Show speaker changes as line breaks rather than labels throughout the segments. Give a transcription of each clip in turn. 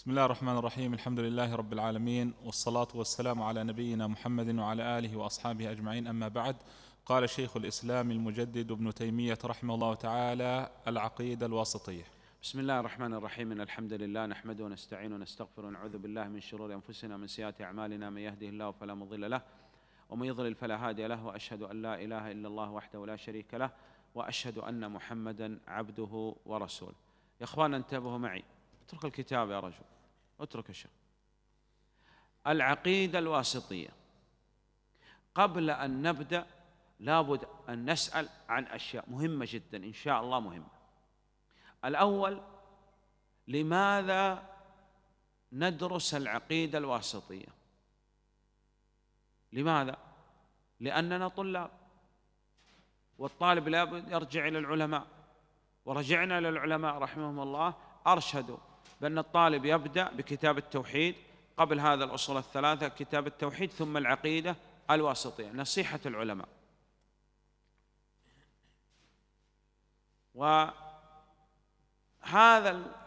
بسم الله الرحمن الرحيم الحمد لله رب العالمين والصلاة والسلام على نبينا محمد وعلى آله وأصحابه أجمعين أما بعد قال شيخ الإسلام المجدد ابن تيمية رحمه الله تعالى العقيدة الواسطية
بسم الله الرحمن الرحيم إن الحمد لله نحمده ونستعين ونستغفر ونعوذ بالله من شرور أنفسنا ومن سيئات أعمالنا من يهده الله فلا مضل له ومن يضلل فلا هادي له وأشهد أن لا إله إلا الله وحده لا شريك له وأشهد أن محمدا عبده ورسوله يا إخوان انتبهوا معي اترك الكتاب يا رجل اترك الشر العقيدة الواسطية قبل أن نبدأ لابد أن نسأل عن أشياء مهمة جدا إن شاء الله مهمة الأول لماذا ندرس العقيدة الواسطية لماذا؟ لأننا طلاب والطالب لابد يرجع إلى العلماء ورجعنا إلى العلماء رحمهم الله أرشدوا بأن الطالب يبدأ بكتاب التوحيد قبل هذا الأصول الثلاثة كتاب التوحيد ثم العقيدة الواسطية نصيحة العلماء وهذا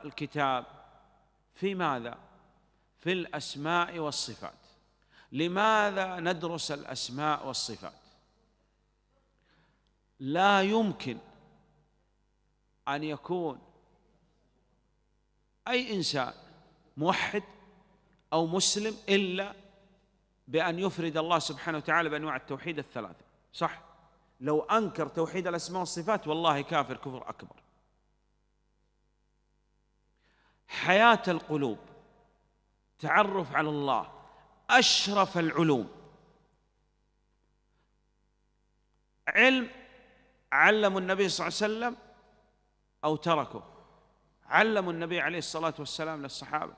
الكتاب في ماذا؟ في الأسماء والصفات لماذا ندرس الأسماء والصفات؟ لا يمكن أن يكون أي إنسان موحد أو مسلم إلا بأن يفرد الله سبحانه وتعالى بأنواع التوحيد الثلاثة صح لو أنكر توحيد الأسماء والصفات والله كافر كفر أكبر حياة القلوب تعرف على الله أشرف العلوم علم علمه النبي صلى الله عليه وسلم أو تركه علموا النبي عليه الصلاه والسلام للصحابه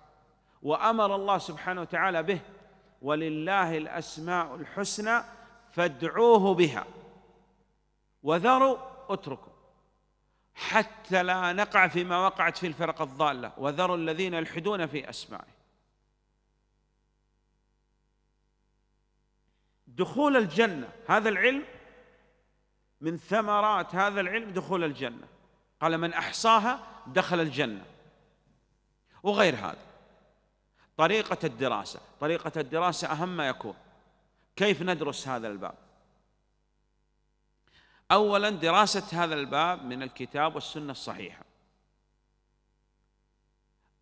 وامر الله سبحانه وتعالى به ولله الاسماء الحسنى فادعوه بها وذروا اتركوا حتى لا نقع فيما وقعت في الفرق الضاله وذروا الذين يلحدون في اسمائه دخول الجنه هذا العلم من ثمرات هذا العلم دخول الجنه قال من احصاها دخل الجنة وغير هذا طريقة الدراسة طريقة الدراسة أهم ما يكون كيف ندرس هذا الباب أولا دراسة هذا الباب من الكتاب والسنة الصحيحة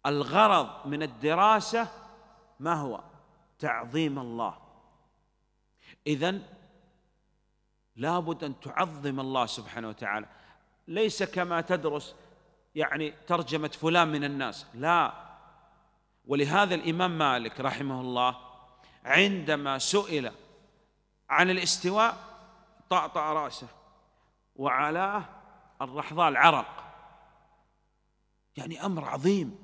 الغرض من الدراسة ما هو تعظيم الله إذا لابد أن تعظم الله سبحانه وتعالى ليس كما تدرس يعني ترجمة فلان من الناس لا ولهذا الإمام مالك رحمه الله عندما سئل عن الاستواء طعطع رأسه وعلاه الرحضاء العرق يعني أمر عظيم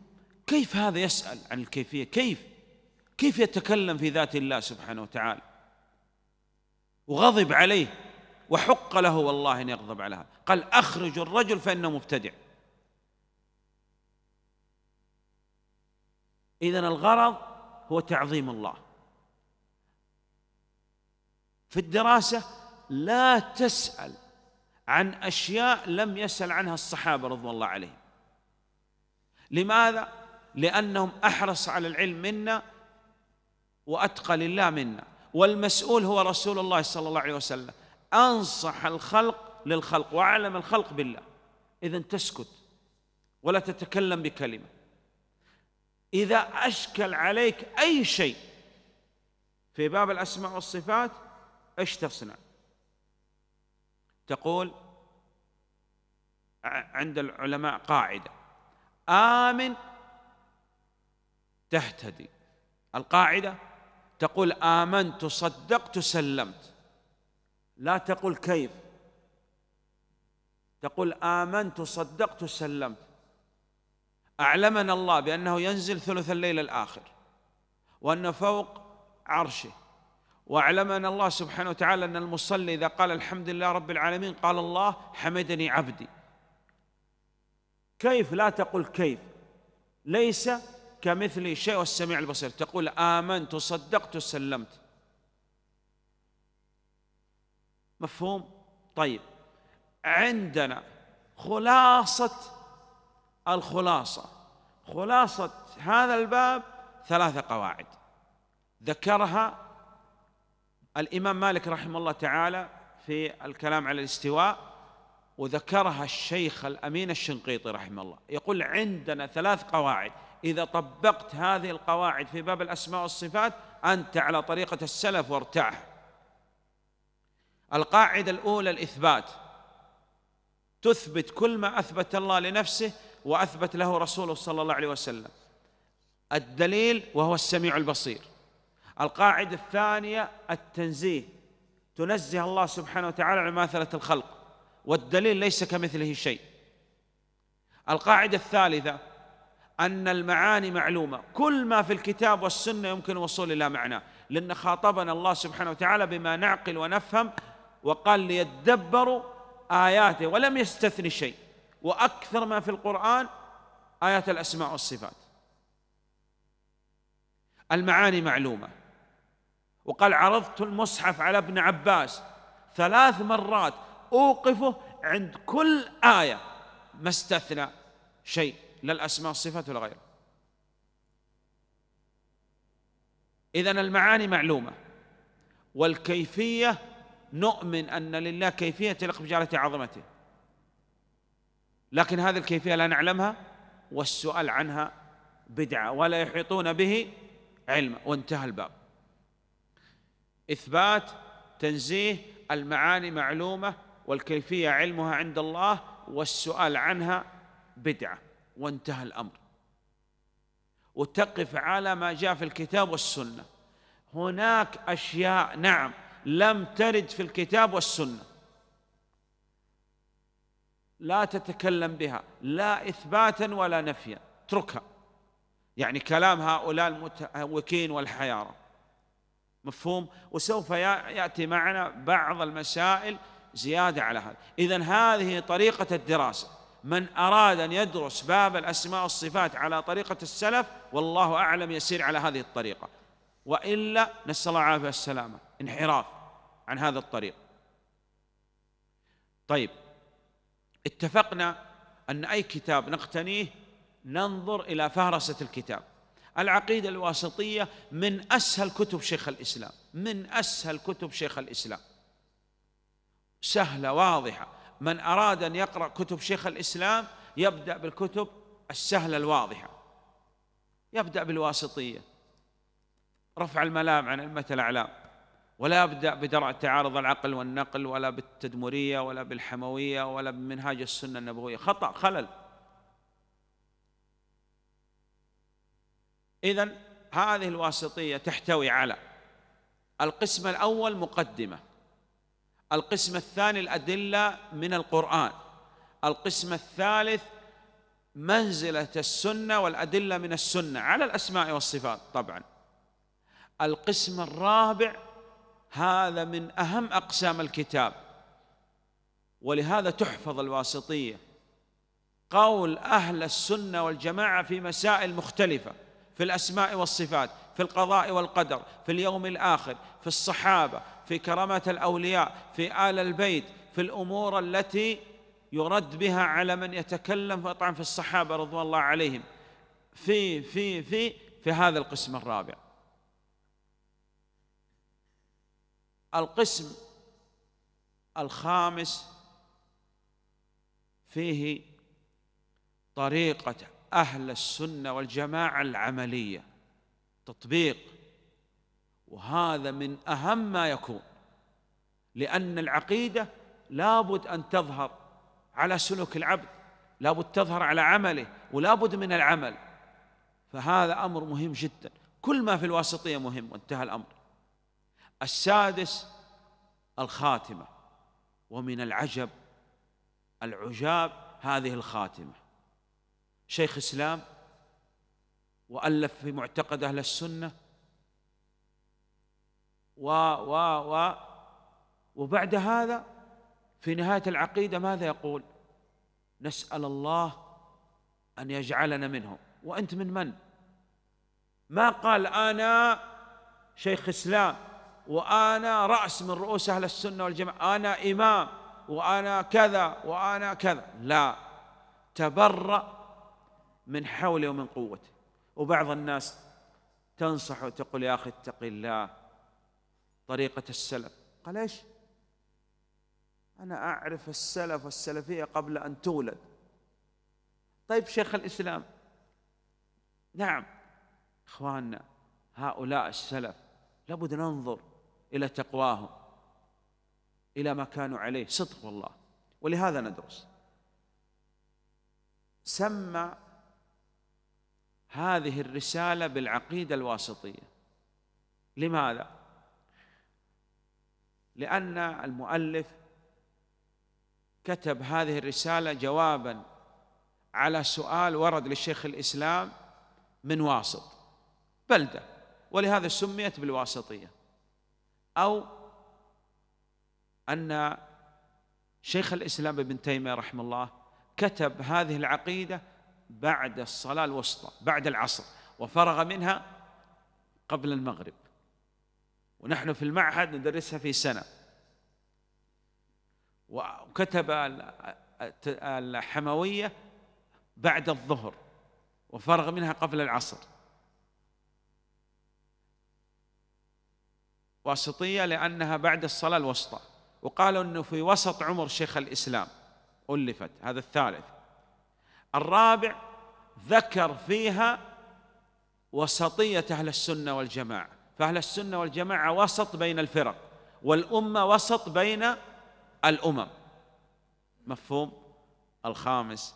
كيف هذا يسأل عن الكيفية كيف كيف يتكلم في ذات الله سبحانه وتعالى وغضب عليه وحق له والله أن يغضب على هذا قال أخرج الرجل فإنه مبتدع إذا الغرض هو تعظيم الله في الدراسة لا تسأل عن أشياء لم يسأل عنها الصحابة رضوان الله عليهم لماذا؟ لأنهم أحرص على العلم منا وأتقى لله منا والمسؤول هو رسول الله صلى الله عليه وسلم أنصح الخلق للخلق وأعلم الخلق بالله إذا تسكت ولا تتكلم بكلمه إذا أشكل عليك أي شيء في باب الأسماء والصفات إيش تصنع تقول عند العلماء قاعدة آمن تهتدي القاعدة تقول آمنت صدقت سلمت لا تقول كيف تقول آمنت صدقت سلمت أعلمنا الله بأنه ينزل ثلث الليل الآخر وأنه فوق عرشه وأعلمنا الله سبحانه وتعالى أن المصلي إذا قال الحمد لله رب العالمين قال الله حمدني عبدي كيف لا تقل كيف ليس كمثله شيء والسميع البصير تقول آمنت صدقت سلمت مفهوم؟ طيب عندنا خلاصة الخلاصة خلاصة هذا الباب ثلاثة قواعد ذكرها الإمام مالك رحمه الله تعالى في الكلام على الاستواء وذكرها الشيخ الأمين الشنقيطي رحمه الله يقول عندنا ثلاث قواعد إذا طبقت هذه القواعد في باب الأسماء والصفات أنت على طريقة السلف وارتاح القاعدة الأولى الإثبات تثبت كل ما أثبت الله لنفسه وأثبت له رسوله صلى الله عليه وسلم الدليل وهو السميع البصير القاعدة الثانية التنزيه تنزه الله سبحانه وتعالى عن ماثله الخلق والدليل ليس كمثله شيء القاعدة الثالثة أن المعاني معلومة كل ما في الكتاب والسنة يمكن الوصول إلى معناه لأن خاطبنا الله سبحانه وتعالى بما نعقل ونفهم وقال ليدبروا آياته ولم يستثني شيء وأكثر ما في القرآن آيات الأسماء والصفات المعاني معلومة وقال عرضت المصحف على ابن عباس ثلاث مرات أوقفه عند كل آية ما استثنى شيء لا الأسماء والصفات ولا غيره إذا المعاني معلومة والكيفية نؤمن أن لله كيفية تليق بجلالة عظمته لكن هذه الكيفية لا نعلمها والسؤال عنها بدعة ولا يحيطون به علما وانتهى الباب إثبات تنزيه المعاني معلومة والكيفية علمها عند الله والسؤال عنها بدعة وانتهى الأمر وتقف على ما جاء في الكتاب والسنة هناك أشياء نعم لم ترد في الكتاب والسنة لا تتكلم بها لا إثباتا ولا نفيا اتركها يعني كلام هؤلاء المتهوكين والحيارة مفهوم وسوف يأتي معنا بعض المسائل زيادة على هذا إذا هذه طريقة الدراسة من أراد أن يدرس باب الأسماء والصفات على طريقة السلف والله أعلم يسير على هذه الطريقة وإلا نسأل الله العافية والسلامة انحراف عن هذا الطريق طيب اتفقنا أن أي كتاب نقتنيه ننظر إلى فهرسة الكتاب العقيدة الواسطية من أسهل كتب شيخ الإسلام من أسهل كتب شيخ الإسلام سهلة واضحة من أراد أن يقرأ كتب شيخ الإسلام يبدأ بالكتب السهلة الواضحة يبدأ بالواسطية رفع الملام عن أئمة الأعلام ولا أبدأ بدرع تعارض العقل والنقل ولا بالتدمرية ولا بالحموية ولا بمنهاج السنة النبوية خطأ خلل إذا هذه الواسطية تحتوي على القسم الأول مقدمة القسم الثاني الأدلة من القرآن القسم الثالث منزلة السنة والأدلة من السنة على الأسماء والصفات طبعا القسم الرابع هذا من أهم أقسام الكتاب ولهذا تحفظ الواسطية قول أهل السنة والجماعة في مسائل مختلفة في الأسماء والصفات في القضاء والقدر في اليوم الآخر في الصحابة في كرامة الأولياء في آل البيت في الأمور التي يرد بها على من يتكلم طبعا في الصحابة رضوان الله عليهم في في في في هذا القسم الرابع القسم الخامس فيه طريقة أهل السنة والجماعة العملية تطبيق وهذا من أهم ما يكون لأن العقيدة لابد أن تظهر على سلوك العبد لابد تظهر على عمله ولابد من العمل فهذا أمر مهم جدا كل ما في الواسطية مهم وانتهى الأمر السادس الخاتمة ومن العجب العجاب هذه الخاتمة شيخ إسلام وألف في معتقد أهل السنة و و و وبعد هذا في نهاية العقيدة ماذا يقول؟ نسأل الله أن يجعلنا منهم وأنت من من؟ ما قال أنا شيخ إسلام وأنا رأس من رؤوس أهل السنة والجماعة أنا إمام وأنا كذا وأنا كذا لا تبرأ من حوله ومن قوته وبعض الناس تنصح وتقول يا أخي اتق الله طريقة السلف قال ايش؟ أنا أعرف السلف والسلفية قبل أن تولد طيب شيخ الإسلام نعم إخواننا هؤلاء السلف لابد ننظر إلى تقواهم إلى ما كانوا عليه صدق والله ولهذا ندرس سمى هذه الرسالة بالعقيدة الواسطية لماذا؟ لأن المؤلف كتب هذه الرسالة جوابا على سؤال ورد لشيخ الإسلام من واسط بلدة ولهذا سميت بالواسطية أو أن شيخ الإسلام ابن تيمية رحمه الله كتب هذه العقيدة بعد الصلاة الوسطى بعد العصر وفرغ منها قبل المغرب ونحن في المعهد ندرسها في سنة وكتب الحموية بعد الظهر وفرغ منها قبل العصر واسطية لأنها بعد الصلاة الوسطى وقالوا أنه في وسط عمر شيخ الإسلام ألفت هذا الثالث الرابع ذكر فيها وسطية أهل السنة والجماعة فأهل السنة والجماعة وسط بين الفرق والأمة وسط بين الأمم مفهوم الخامس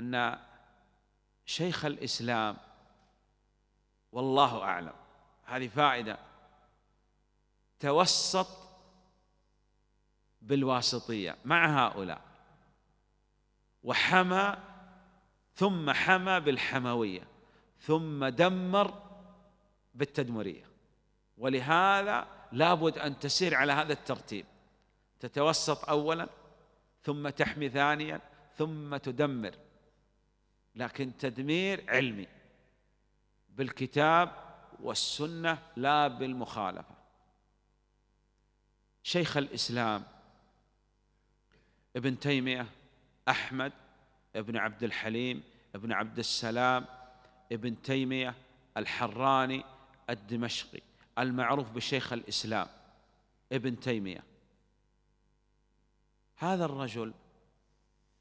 أن شيخ الإسلام والله أعلم هذه فائدة توسط بالواسطية مع هؤلاء وحمى ثم حمى بالحموية ثم دمر بالتدمرية ولهذا لابد أن تسير على هذا الترتيب تتوسط أولا ثم تحمي ثانيا ثم تدمر لكن تدمير علمي بالكتاب والسنة لا بالمخالفة شيخ الإسلام ابن تيمية أحمد ابن عبد الحليم ابن عبد السلام ابن تيمية الحراني الدمشقي المعروف بشيخ الإسلام ابن تيمية هذا الرجل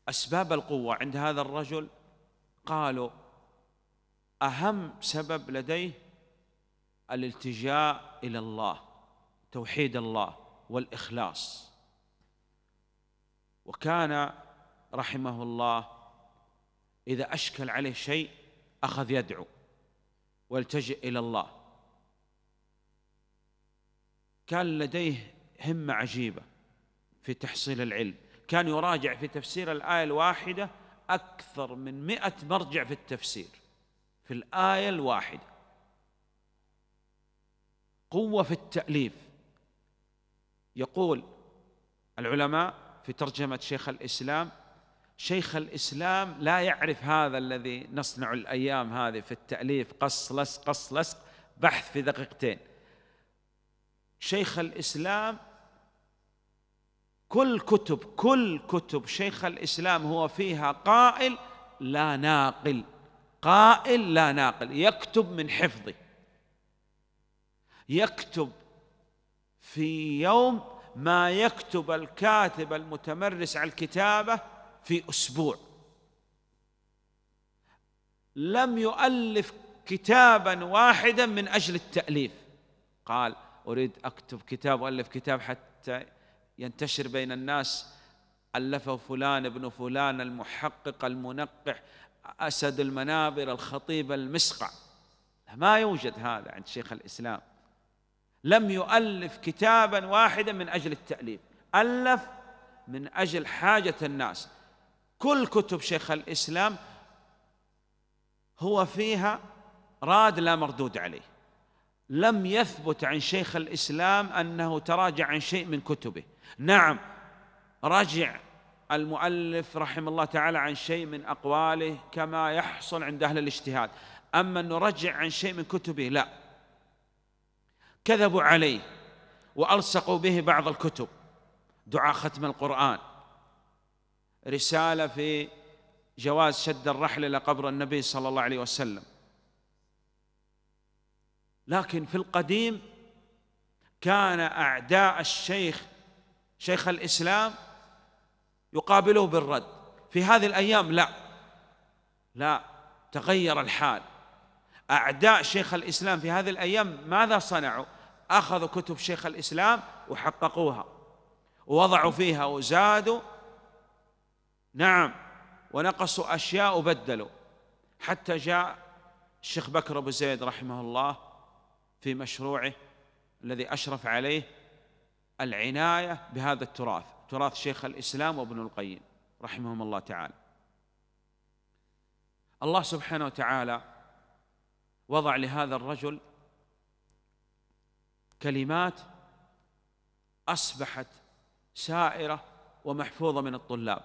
أسباب القوة عند هذا الرجل قالوا أهم سبب لديه الالتجاء إلى الله توحيد الله والإخلاص وكان رحمه الله إذا أشكل عليه شيء أخذ يدعو ويلتجئ إلى الله كان لديه همة عجيبة في تحصيل العلم كان يراجع في تفسير الآية الواحدة أكثر من مئة مرجع في التفسير في الآية الواحدة قوة في التأليف يقول العلماء في ترجمة شيخ الإسلام شيخ الإسلام لا يعرف هذا الذي نصنع الأيام هذه في التأليف قص لصق قص لصق بحث في دقيقتين شيخ الإسلام كل كتب كل كتب شيخ الإسلام هو فيها قائل لا ناقل قائل لا ناقل يكتب من حفظه يكتب في يوم ما يكتب الكاتب المتمرس على الكتابة في أسبوع لم يؤلف كتابا واحدا من أجل التأليف قال أريد أكتب كتاب وألف كتاب حتى ينتشر بين الناس ألفه فلان ابن فلان المحقق المنقح أسد المنابر الخطيب المسقع ما يوجد هذا عند شيخ الإسلام لم يؤلف كتابا واحدا من اجل التاليف الف من اجل حاجه الناس كل كتب شيخ الاسلام هو فيها راد لا مردود عليه لم يثبت عن شيخ الاسلام انه تراجع عن شيء من كتبه نعم رجع المؤلف رحمه الله تعالى عن شيء من اقواله كما يحصل عند اهل الاجتهاد اما انه رجع عن شيء من كتبه لا كذبوا عليه والصقوا به بعض الكتب دعاء ختم القران رساله في جواز شد الرحل الى قبر النبي صلى الله عليه وسلم لكن في القديم كان اعداء الشيخ شيخ الاسلام يقابله بالرد في هذه الايام لا لا تغير الحال اعداء شيخ الاسلام في هذه الايام ماذا صنعوا أخذوا كتب شيخ الإسلام وحققوها ووضعوا فيها وزادوا نعم ونقصوا أشياء وبدلوا حتى جاء الشيخ بكر أبو زيد رحمه الله في مشروعه الذي أشرف عليه العناية بهذا التراث تراث شيخ الإسلام وابن القيم رحمهم الله تعالى الله سبحانه وتعالى وضع لهذا الرجل كلمات اصبحت سائره ومحفوظه من الطلاب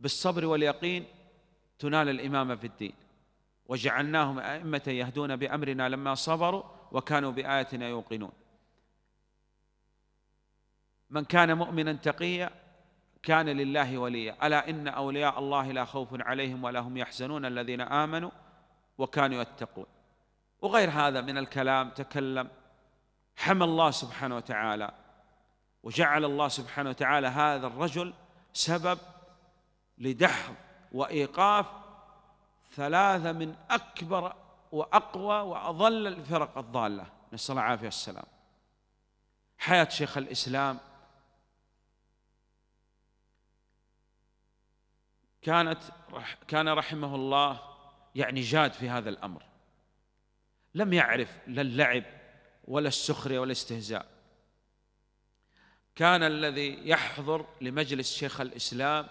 بالصبر واليقين تنال الامامه في الدين وجعلناهم ائمه يهدون بامرنا لما صبروا وكانوا باياتنا يوقنون من كان مؤمنا تقيا كان لله وليا الا ان اولياء الله لا خوف عليهم ولا هم يحزنون الذين امنوا وكانوا يتقون وغير هذا من الكلام تكلم حمى الله سبحانه وتعالى وجعل الله سبحانه وتعالى هذا الرجل سبب لدحض وايقاف ثلاثه من اكبر واقوى واضل الفرق الضاله نسال الله العافيه والسلام حياه شيخ الاسلام كانت كان رحمه الله يعني جاد في هذا الامر لم يعرف لا اللعب ولا السخرية ولا الاستهزاء كان الذي يحضر لمجلس شيخ الإسلام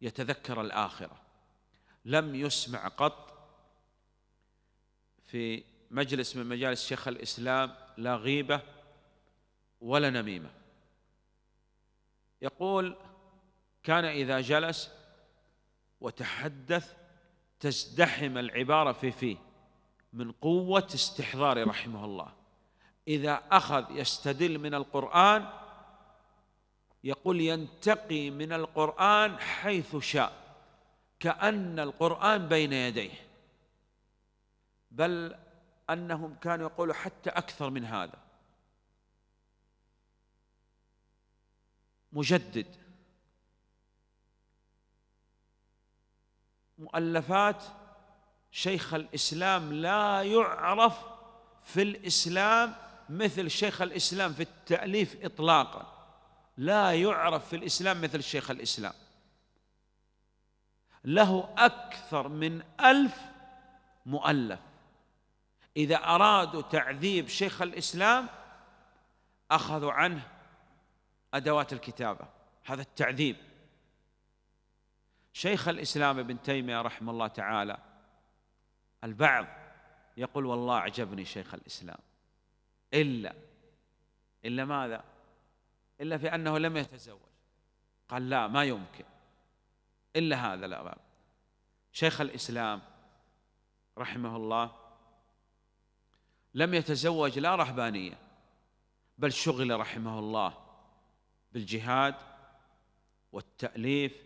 يتذكر الآخرة لم يسمع قط في مجلس من مجالس شيخ الإسلام لا غيبة ولا نميمة يقول كان إذا جلس وتحدث تزدحم العبارة في فيه من قوة استحضار رحمه الله إذا أخذ يستدل من القرآن يقول ينتقي من القرآن حيث شاء كأن القرآن بين يديه بل أنهم كانوا يقولوا حتى أكثر من هذا مجدد مؤلفات شيخ الإسلام لا يعرف في الإسلام مثل شيخ الإسلام في التأليف إطلاقا لا يعرف في الإسلام مثل شيخ الإسلام له أكثر من ألف مؤلف إذا أرادوا تعذيب شيخ الإسلام أخذوا عنه أدوات الكتابة هذا التعذيب شيخ الإسلام ابن تيمية رحمه الله تعالى البعض يقول والله أعجبني شيخ الإسلام إلا إلا ماذا؟ إلا في أنه لم يتزوج قال لا ما يمكن إلا هذا الأباب شيخ الإسلام رحمه الله لم يتزوج لا رهبانية بل شغل رحمه الله بالجهاد والتأليف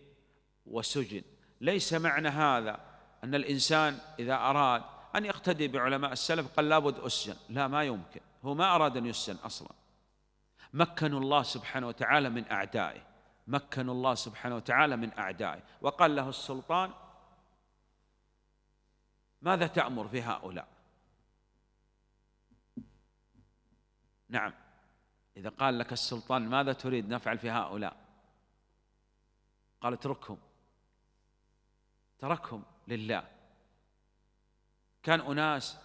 وسجن ليس معنى هذا أن الإنسان إذا أراد أن يقتدي بعلماء السلف قال لابد أسجن لا ما يمكن هو ما أراد أن يسجن أصلا مكنوا الله سبحانه وتعالى من أعدائه مكنوا الله سبحانه وتعالى من أعدائه وقال له السلطان ماذا تأمر في هؤلاء نعم إذا قال لك السلطان ماذا تريد نفعل في هؤلاء قال اتركهم تركهم لله كان أناس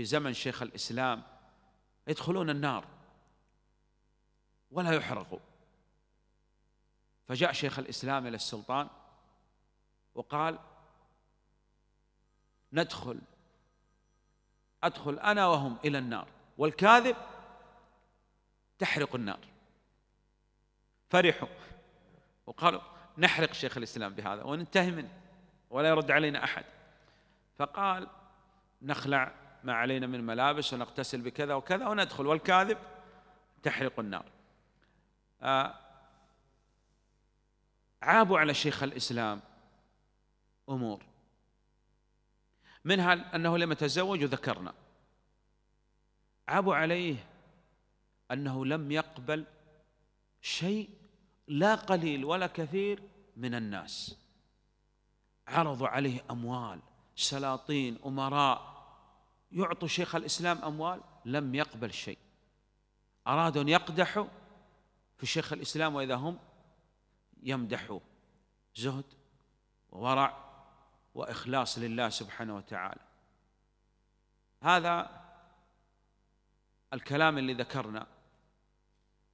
في زمن شيخ الإسلام يدخلون النار ولا يحرقوا فجاء شيخ الإسلام إلى السلطان وقال ندخل أدخل أنا وهم إلى النار والكاذب تحرق النار فرحوا وقالوا نحرق شيخ الإسلام بهذا وننتهي منه ولا يرد علينا أحد فقال نخلع ما علينا من ملابس ونغتسل بكذا وكذا وندخل والكاذب تحرق النار آه، عابوا على شيخ الإسلام أمور منها أنه لم يتزوج وذكرنا عابوا عليه أنه لم يقبل شيء لا قليل ولا كثير من الناس عرضوا عليه أموال سلاطين أمراء يعطوا شيخ الإسلام أموال لم يقبل شيء أرادوا أن يقدحوا في شيخ الإسلام وإذا هم يمدحوه زهد وورع وإخلاص لله سبحانه وتعالى هذا الكلام اللي ذكرنا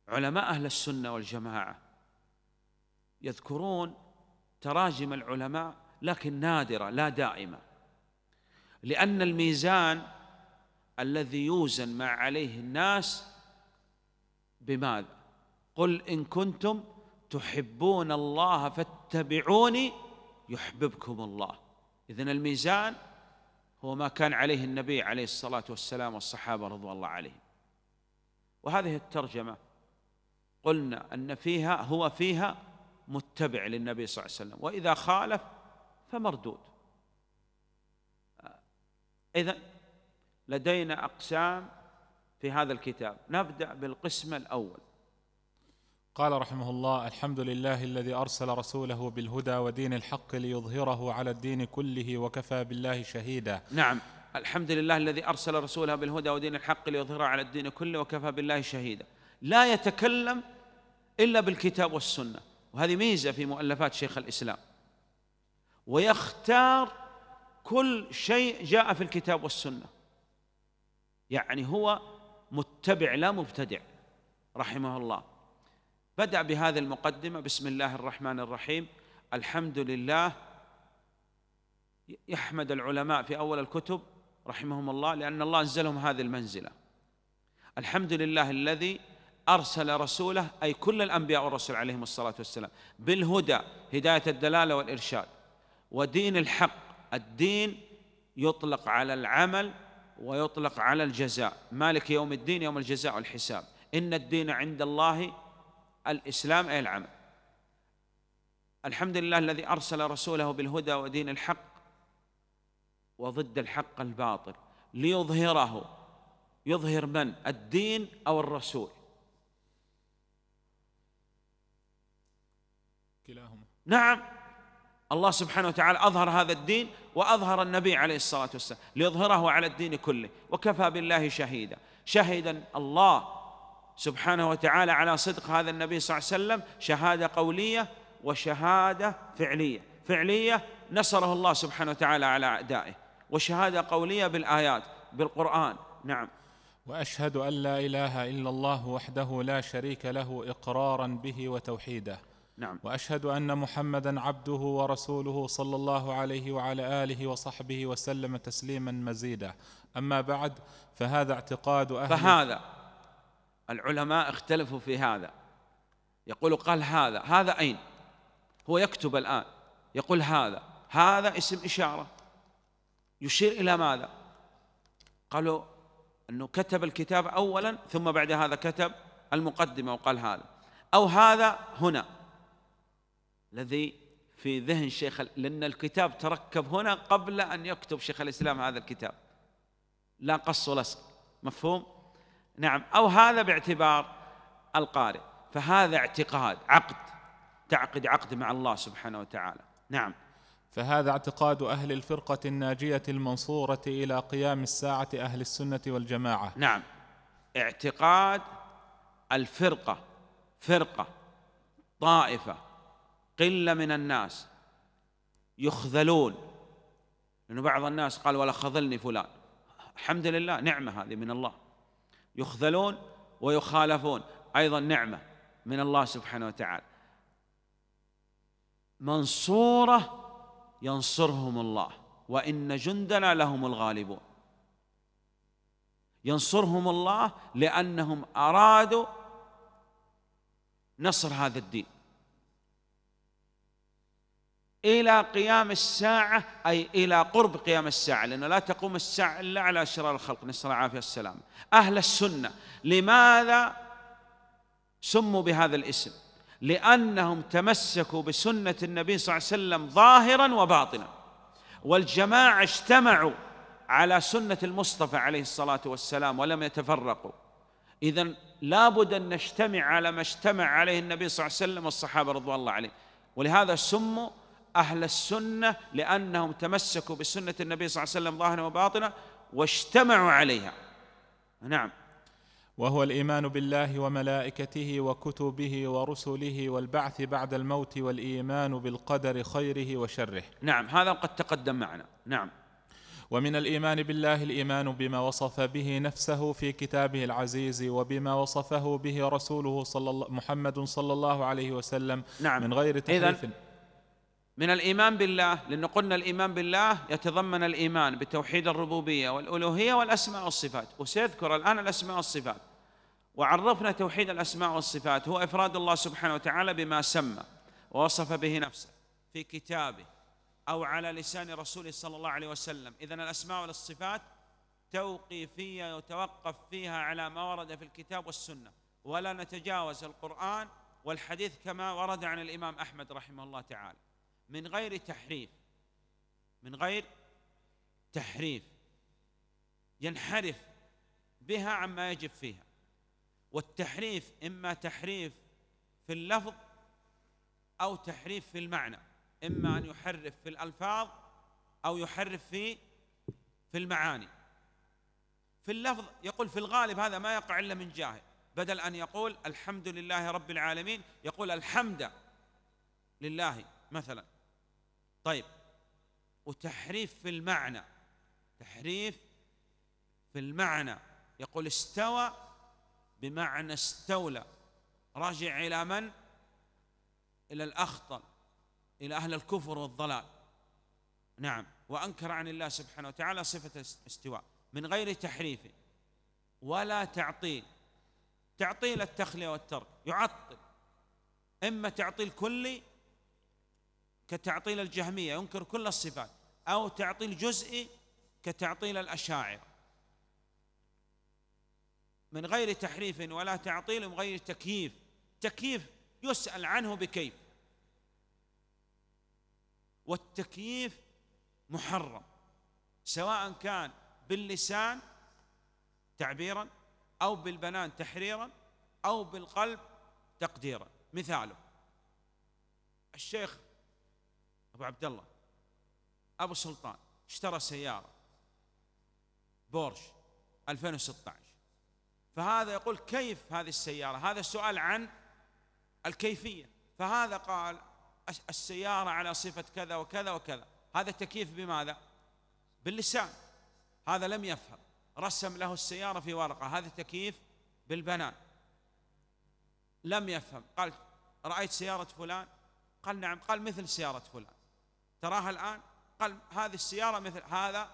علماء أهل السنة والجماعة يذكرون تراجم العلماء لكن نادرة لا دائمة لأن الميزان الذي يوزن ما عليه الناس بماذا قل إن كنتم تحبون الله فاتبعوني يحببكم الله إذن الميزان هو ما كان عليه النبي عليه الصلاة والسلام والصحابة رضوان الله عليهم وهذه الترجمة قلنا أن فيها هو فيها متبع للنبي صلى الله عليه وسلم وإذا خالف فمردود إذا لدينا أقسام في هذا الكتاب نبدأ بالقسم الأول
قال رحمه الله الحمد لله الذي أرسل رسوله بالهدى ودين الحق ليظهره على الدين كله وكفى بالله شهيدا
نعم الحمد لله الذي أرسل رسوله بالهدى ودين الحق ليظهره على الدين كله وكفى بالله شهيدا لا يتكلم إلا بالكتاب والسنة وهذه ميزة في مؤلفات شيخ الإسلام ويختار كل شيء جاء في الكتاب والسنه يعني هو متبع لا مبتدع رحمه الله بدا بهذه المقدمه بسم الله الرحمن الرحيم الحمد لله يحمد العلماء في اول الكتب رحمهم الله لان الله انزلهم هذه المنزله الحمد لله الذي ارسل رسوله اي كل الانبياء والرسل عليهم الصلاه والسلام بالهدى هدايه الدلاله والارشاد ودين الحق الدين يطلق على العمل ويطلق على الجزاء مالك يوم الدين يوم الجزاء والحساب إن الدين عند الله الإسلام أي العمل الحمد لله الذي أرسل رسوله بالهدى ودين الحق وضد الحق الباطل ليظهره يظهر من الدين أو الرسول كلاهما نعم الله سبحانه وتعالى أظهر هذا الدين وأظهر النبي عليه الصلاة والسلام ليظهره على الدين كله وكفى بالله شهيدا شهدا الله سبحانه وتعالى على صدق هذا النبي صلى الله عليه وسلم شهادة قولية وشهادة فعلية فعلية نصره الله سبحانه وتعالى على أعدائه وشهادة قولية بالآيات بالقرآن نعم
وأشهد أن لا إله إلا الله وحده لا شريك له إقرارا به وتوحيده نعم واشهد ان محمدا عبده ورسوله صلى الله عليه وعلى اله وصحبه وسلم تسليما مزيدا اما بعد فهذا اعتقاد اهل فهذا
العلماء اختلفوا في هذا يقول قال هذا هذا اين هو يكتب الان يقول هذا هذا اسم اشاره يشير الى ماذا قالوا انه كتب الكتاب اولا ثم بعد هذا كتب المقدمه وقال هذا او هذا هنا الذي في ذهن شيخ لأن الكتاب تركب هنا قبل أن يكتب شيخ الإسلام هذا الكتاب لا قص ولصق مفهوم؟ نعم أو هذا باعتبار القارئ فهذا اعتقاد عقد تعقد عقد مع الله سبحانه وتعالى نعم
فهذا اعتقاد أهل الفرقة الناجية المنصورة إلى قيام الساعة أهل السنة والجماعة
نعم اعتقاد الفرقة فرقة طائفة قله من الناس يخذلون لانه بعض الناس قال ولا خذلني فلان الحمد لله نعمه هذه من الله يخذلون ويخالفون ايضا نعمه من الله سبحانه وتعالى منصوره ينصرهم الله وان جندنا لهم الغالبون ينصرهم الله لانهم ارادوا نصر هذا الدين إلى قيام الساعة أي إلى قرب قيام الساعة لأنه لا تقوم الساعة إلا على شرار الخلق نسأل العافية السلام أهل السنة لماذا سموا بهذا الاسم لأنهم تمسكوا بسنة النبي صلى الله عليه وسلم ظاهرا وباطنا والجماعة اجتمعوا على سنة المصطفى عليه الصلاة والسلام ولم يتفرقوا إذا لابد أن نجتمع على ما اجتمع عليه النبي صلى الله عليه وسلم والصحابة رضوان الله عليهم ولهذا سموا أهل السنة لأنهم تمسكوا بسنة النبي صلى الله عليه وسلم ظاهرا وباطنا واجتمعوا عليها نعم وهو الايمان
بالله وملائكته وكتبه ورسله والبعث بعد الموت والايمان بالقدر خيره وشره.
نعم هذا قد تقدم معنا، نعم.
ومن الايمان بالله الايمان بما وصف به نفسه في كتابه العزيز وبما وصفه به رسوله صلى الله محمد صلى الله عليه وسلم نعم. من غير تحريف.
من الايمان بالله لان قلنا الايمان بالله يتضمن الايمان بتوحيد الربوبيه والالوهيه والاسماء والصفات وسيذكر الان الاسماء والصفات وعرفنا توحيد الاسماء والصفات هو افراد الله سبحانه وتعالى بما سمى ووصف به نفسه في كتابه او على لسان رسوله صلى الله عليه وسلم اذا الاسماء والصفات توقيفيه يتوقف فيها على ما ورد في الكتاب والسنه ولا نتجاوز القران والحديث كما ورد عن الامام احمد رحمه الله تعالى من غير تحريف من غير تحريف ينحرف بها عما يجب فيها والتحريف اما تحريف في اللفظ او تحريف في المعنى اما ان يحرف في الالفاظ او يحرف في في المعاني في اللفظ يقول في الغالب هذا ما يقع الا من جاهل بدل ان يقول الحمد لله رب العالمين يقول الحمد لله مثلا طيب وتحريف في المعنى تحريف في المعنى يقول استوى بمعنى استولى رجع إلى من؟ إلى الأخطل إلى أهل الكفر والضلال نعم وأنكر عن الله سبحانه وتعالى صفة الاستواء من غير تحريف ولا تعطيل تعطيل التخلية والترك يعطل إما تعطيل كلي كتعطيل الجهمية ينكر كل الصفات أو تعطيل جزئي كتعطيل الأشاعرة من غير تحريف ولا تعطيل من غير تكييف تكييف يسأل عنه بكيف والتكييف محرم سواء كان باللسان تعبيرا أو بالبنان تحريرا أو بالقلب تقديرا مثاله الشيخ ابو عبد الله ابو سلطان اشترى سياره بورش 2016 فهذا يقول كيف هذه السياره هذا السؤال عن الكيفيه فهذا قال السياره على صفه كذا وكذا وكذا هذا تكييف بماذا باللسان هذا لم يفهم رسم له السياره في ورقه هذا تكييف بالبنان لم يفهم قال رايت سياره فلان قال نعم قال مثل سياره فلان تراها الآن قال هذه السيارة مثل هذا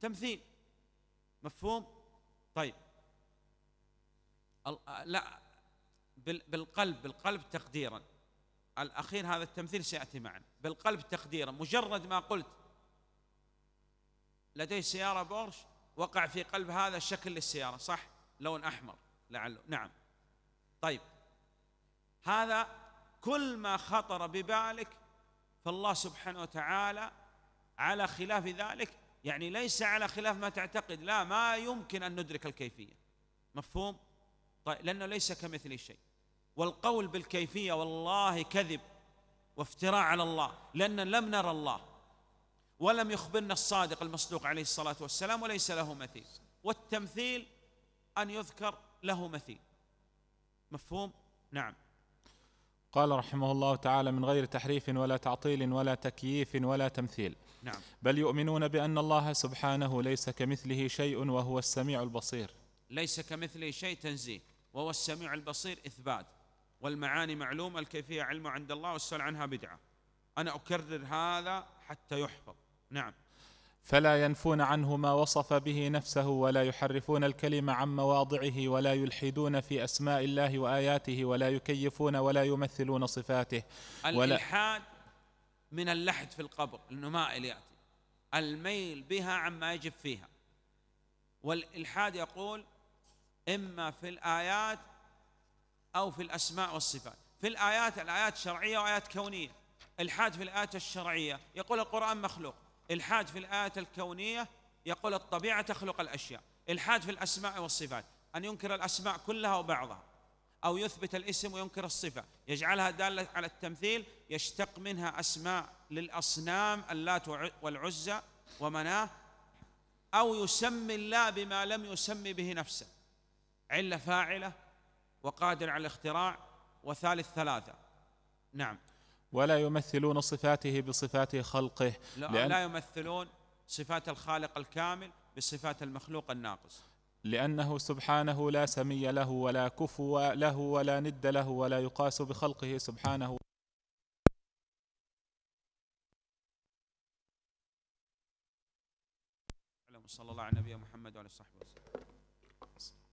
تمثيل مفهوم طيب لا بالقلب بالقلب تقديرا الأخير هذا التمثيل سيأتي معنا بالقلب تقديرا مجرد ما قلت لديه سيارة بورش وقع في قلب هذا شكل للسيارة صح لون أحمر لعله نعم طيب هذا كل ما خطر ببالك فالله سبحانه وتعالى على خلاف ذلك يعني ليس على خلاف ما تعتقد لا ما يمكن ان ندرك الكيفيه مفهوم طيب لانه ليس كمثله شيء والقول بالكيفيه والله كذب وافتراء على الله لان لم نرى الله ولم يخبرنا الصادق المصدوق عليه الصلاه والسلام وليس له مثيل والتمثيل ان يذكر له مثيل مفهوم نعم
قال رحمه الله تعالى من غير تحريف ولا تعطيل ولا تكييف ولا تمثيل نعم بل يؤمنون بأن الله سبحانه ليس كمثله شيء وهو السميع البصير
ليس كمثله شيء تنزيه وهو السميع البصير إثبات والمعاني معلومة الكيفية علم عند الله والسؤال عنها بدعة أنا أكرر هذا حتى يحفظ نعم
فلا ينفون عنه ما وصف به نفسه ولا يحرفون الكلم عن مواضعه ولا يلحدون في اسماء الله واياته ولا يكيفون ولا يمثلون صفاته الالحاد
من اللحد في القبر انه مائل ياتي الميل بها عما يجب فيها والالحاد يقول اما في الايات او في الاسماء والصفات في الايات الايات الشرعيه وايات كونيه الحاد في الايات الشرعيه يقول القران مخلوق الحاد في الآيات الكونية يقول الطبيعة تخلق الأشياء الحاد في الأسماء والصفات أن ينكر الأسماء كلها وبعضها أو يثبت الاسم وينكر الصفة يجعلها دالة على التمثيل يشتق منها أسماء للأصنام اللات والعزى ومناه أو يسمي الله بما لم يسمي به نفسه علة فاعلة وقادر على الاختراع وثالث ثلاثة نعم
ولا يمثلون صفاته بصفات خلقه لا, لأن لا
يمثلون صفات الخالق الكامل بصفات المخلوق الناقص
لأنه سبحانه لا سمي له ولا كفو له ولا ند له ولا يقاس بخلقه سبحانه
صلى الله على نبينا محمد وعلى صحبه وسلم